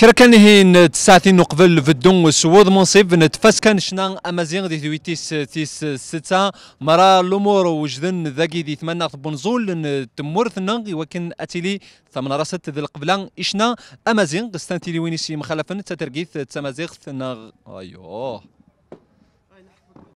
كرا كان هين تساعتين قبل في الدون سوود منصيب نتفاس كان شنا امازيغ دي تويتيس تيس ستة مرا الامور وجدن ذاكي دي ثمانة بنزول تمور نغي وكن اتيلي ثمان راسات ذي القبلة اشنا امازيغ قستانتيلي وينيسي مخالفن تترقيث تمازيغ نغ ايوه